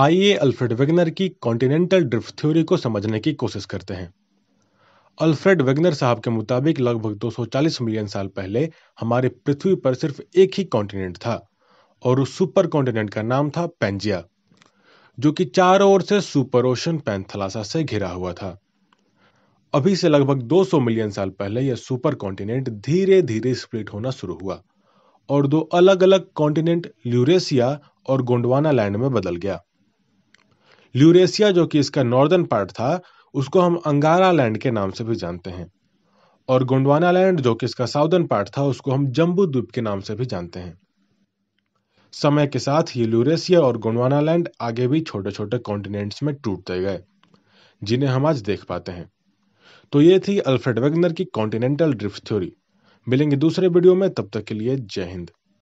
आइए Alfred Wegener की continental drift theory को समझने की कोशिश करते हैं अल्फ्रेड वेगनर साहब के मुताबिक लगभग 240 मिलियन साल पहले हमारे पृथ्वी पर सिर्फ एक ही कॉन्टिनेंट था और उस सुपर कॉन्टिनेंट का नाम था पेंजिया जो कि चारों ओर से सुपर ओशन पैंथलासा से घिरा हुआ था अभी से लगभग 200 मिलियन साल पहले यह सुपर कॉन्टिनेंट धीरे धीरे स्प्लिट होना शुरू हुआ और दो अलग अलग कॉन्टिनेंट ल्यूरेसिया और गोंडवाना लैंड में बदल गया ल्यूरेसिया जो कि इसका नॉर्दर्न पार्ट था उसको हम अंगारा लैंड के नाम से भी जानते हैं और गोंडवाना लैंड जो कि इसका साउदर्न पार्ट था उसको हम जम्बू द्वीप के नाम से भी जानते हैं समय के साथ ही ल्यूरेसिया और गोंडवाना लैंड आगे भी छोटे छोटे कॉन्टिनेंट्स में टूटते गए जिन्हें हम आज देख पाते हैं तो ये थी अल्फ्रेड वेगनर की कॉन्टिनेंटल ड्रिफ्ट थ्योरी मिलेंगे दूसरे वीडियो में तब तक के लिए जय हिंद